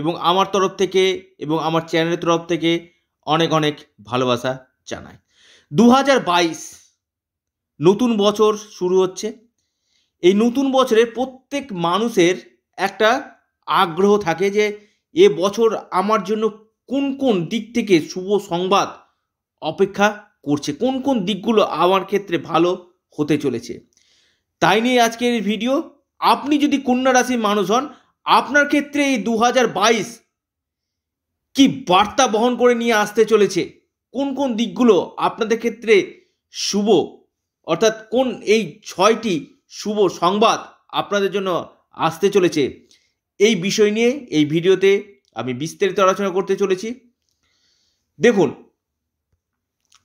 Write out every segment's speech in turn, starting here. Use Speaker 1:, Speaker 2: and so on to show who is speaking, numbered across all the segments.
Speaker 1: এবং আমার তরফ থেকে এবং আমার চ্যানেলের তরফ থেকে অনেক অনেক ভালোবাসা জানাই দু নতুন বছর শুরু হচ্ছে এই নতুন বছরে প্রত্যেক মানুষের একটা আগ্রহ থাকে যে এ বছর আমার জন্য কোন কোন দিক থেকে শুভ সংবাদ অপেক্ষা করছে কোন কোন দিকগুলো আমার ক্ষেত্রে ভালো হতে চলেছে তাই নিয়ে আজকের ভিডিও আপনি যদি কন্যা রাশির মানুষ হন আপনার ক্ষেত্রে এই দু কি বার্তা বহন করে নিয়ে আসতে চলেছে কোন কোন দিকগুলো আপনাদের ক্ষেত্রে শুভ অর্থাৎ কোন এই ছয়টি শুভ সংবাদ আপনাদের জন্য আসতে চলেছে এই বিষয় নিয়ে এই ভিডিওতে আমি বিস্তারিত আলোচনা করতে চলেছি দেখুন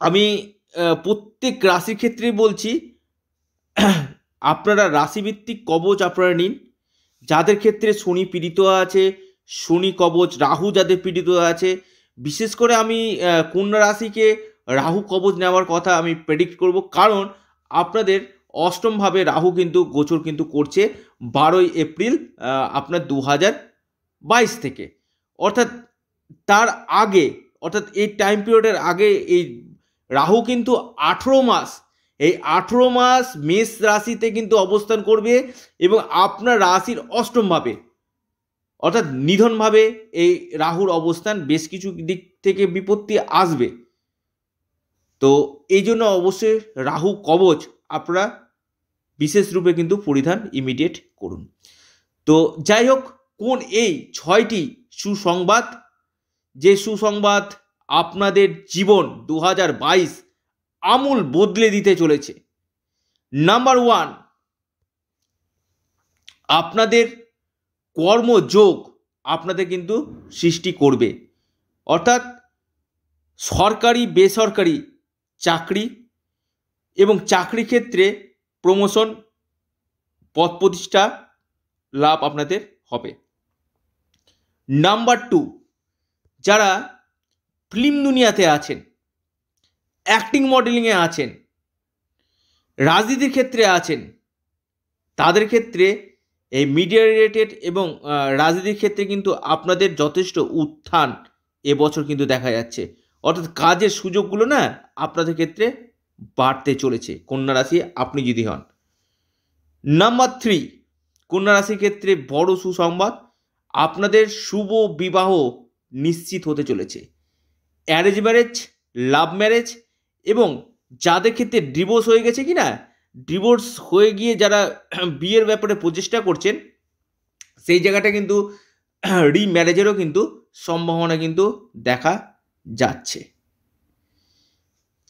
Speaker 1: আমি প্রত্যেক রাশির ক্ষেত্রেই বলছি আপনারা রাশিভিত্তিক কবচ আপনারা নিন যাদের ক্ষেত্রে শনি পীড়িত আছে শনি কবচ রাহু যাদের পীড়িত আছে বিশেষ করে আমি কন্যা রাশিকে রাহু কবচ নেওয়ার কথা আমি প্রেডিক্ট করব কারণ আপনাদের অষ্টমভাবে রাহু কিন্তু গোচর কিন্তু করছে বারোই এপ্রিল আপনার দু হাজার বাইশ থেকে অর্থাৎ তার আগে অর্থাৎ এই টাইম পিরিয়ডের আগে এই রাহু কিন্তু আঠেরো মাস এই আঠেরো মাস মেষ রাশিতে কিন্তু অবস্থান করবে এবং আপনার রাশির অষ্টম ভাবে অর্থাৎ নিধনভাবে এই রাহুর অবস্থান বেশ কিছু দিক থেকে বিপত্তি আসবে তো এই জন্য অবশ্যই রাহু কবচ আপনারা বিশেষ রূপে কিন্তু পরিধান ইমিডিয়েট করুন তো যাই হোক কোন এই ছয়টি সুসংবাদ যে সুসংবাদ আপনাদের জীবন দু হাজার বাইশ আমূল বদলে দিতে চলেছে নাম্বার ওয়ান আপনাদের কর্মযোগ আপনাদের কিন্তু সৃষ্টি করবে অর্থাৎ সরকারি বেসরকারি চাকরি এবং চাকরি ক্ষেত্রে প্রমোশন পথ প্রতিষ্ঠা লাভ আপনাদের হবে নাম্বার টু যারা ফিল্ম দুনিয়াতে আছেন অ্যাক্টিং মডেলিংয়ে আছেন রাজনীতির ক্ষেত্রে আছেন তাদের ক্ষেত্রে এই মিডিয়া রিলেটেড এবং রাজনীতির ক্ষেত্রে কিন্তু আপনাদের যথেষ্ট উত্থান এবছর কিন্তু দেখা যাচ্ছে অর্থাৎ কাজের সুযোগগুলো না আপনাদের ক্ষেত্রে বাড়তে চলেছে কন্যা রাশি আপনি যদি হন নাম্বার থ্রি কন্যা রাশির ক্ষেত্রে বড় সুসংবাদ আপনাদের শুভ বিবাহ নিশ্চিত হতে চলেছে অ্যারেঞ্জ ম্যারেজ লাভ ম্যারেজ এবং যাদের ক্ষেত্রে ডিভোর্স হয়ে গেছে কি না ডিভোর্স হয়ে গিয়ে যারা বিয়ের ব্যাপারে প্রচেষ্টা করছেন সেই জায়গাটা কিন্তু রিম্যারেজেরও কিন্তু সম্ভাবনা কিন্তু দেখা যাচ্ছে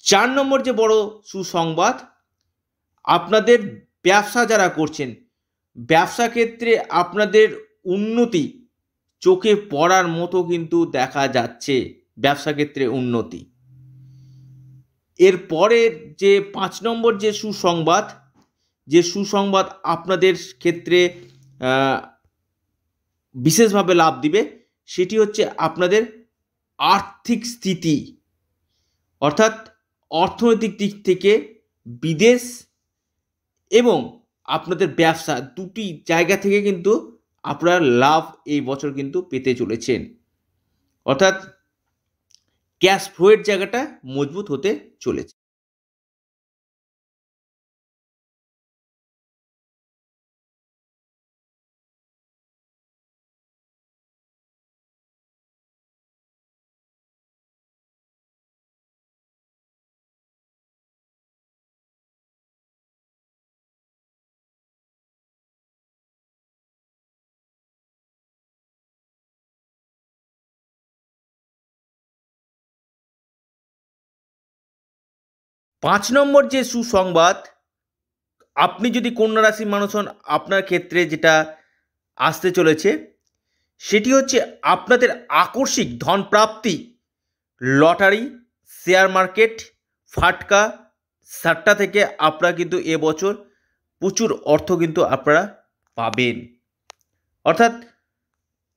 Speaker 1: চার নম্বর যে বড় সুসংবাদ আপনাদের ব্যবসা যারা করছেন ব্যবসা ক্ষেত্রে আপনাদের উন্নতি চোখে পড়ার মতো কিন্তু দেখা যাচ্ছে ব্যবসা ক্ষেত্রে উন্নতি এর পরের যে পাঁচ নম্বর যে সুসংবাদ যে সুসংবাদ আপনাদের ক্ষেত্রে বিশেষভাবে লাভ দিবে সেটি হচ্ছে আপনাদের আর্থিক স্থিতি অর্থাৎ অর্থনৈতিক দিক থেকে বিদেশ এবং আপনাদের ব্যবসা দুটি জায়গা থেকে কিন্তু আপনারা লাভ এই বছর কিন্তু পেতে চলেছেন অর্থাৎ ক্যাশ ফ্লোয়ের জায়গাটা মজবুত হতে চলেছে পাঁচ নম্বর যে সুসংবাদ আপনি যদি কন্যা রাশির মানুষ হন আপনার ক্ষেত্রে যেটা আসতে চলেছে সেটি হচ্ছে আপনাদের আকস্মিক ধনপ্রাপ্তি লটারি শেয়ার মার্কেট ফাটকা সারটা থেকে আপনারা কিন্তু এবছর প্রচুর অর্থ কিন্তু আপনারা পাবেন অর্থাৎ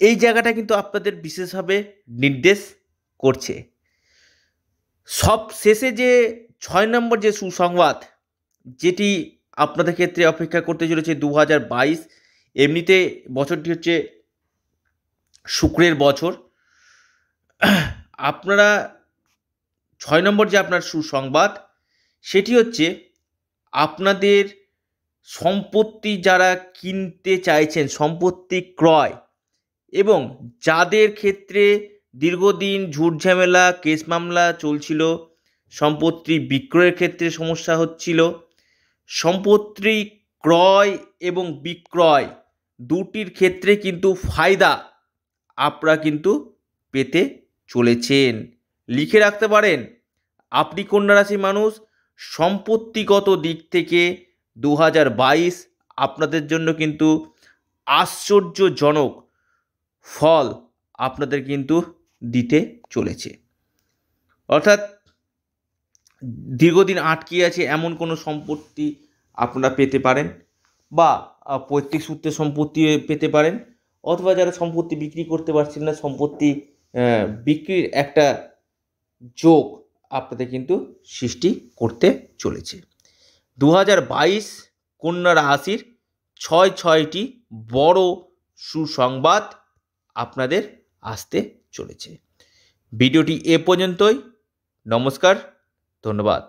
Speaker 1: এই জায়গাটা কিন্তু আপনাদের বিশেষভাবে নির্দেশ করছে সব শেষে যে ছয় নম্বর যে সুসংবাদ যেটি আপনাদের ক্ষেত্রে অপেক্ষা করতে চলেছে দু হাজার বাইশ এমনিতে বছরটি হচ্ছে শুক্রের বছর আপনারা ছয় নম্বর যে আপনার সুসংবাদ সেটি হচ্ছে আপনাদের সম্পত্তি যারা কিনতে চাইছেন সম্পত্তি ক্রয় এবং যাদের ক্ষেত্রে দীর্ঘদিন ঝুট ঝামেলা কেস মামলা চলছিল সম্পত্তি বিক্রয়ের ক্ষেত্রে সমস্যা হচ্ছিল সম্পত্তি ক্রয় এবং বিক্রয় দুটির ক্ষেত্রে কিন্তু ফায়দা আপনারা কিন্তু পেতে চলেছেন লিখে রাখতে পারেন আপনি কন্যা রাশি মানুষ সম্পত্তিগত দিক থেকে দু আপনাদের জন্য কিন্তু আশ্চর্যজনক ফল আপনাদের কিন্তু দিতে চলেছে অর্থাৎ দীর্ঘদিন আটকে আছে এমন কোনো সম্পত্তি আপনারা পেতে পারেন বা পৈতৃক সূত্রে সম্পত্তি পেতে পারেন অথবা যারা সম্পত্তি বিক্রি করতে পারছেন না সম্পত্তি বিক্রির একটা যোগ আপনাদের কিন্তু সৃষ্টি করতে চলেছে দু হাজার বাইশ কন্যা রাশির ছয় ছয়টি বড় সুসংবাদ আপনাদের আসতে চলেছে ভিডিওটি এ পর্যন্তই নমস্কার ধন্যবাদ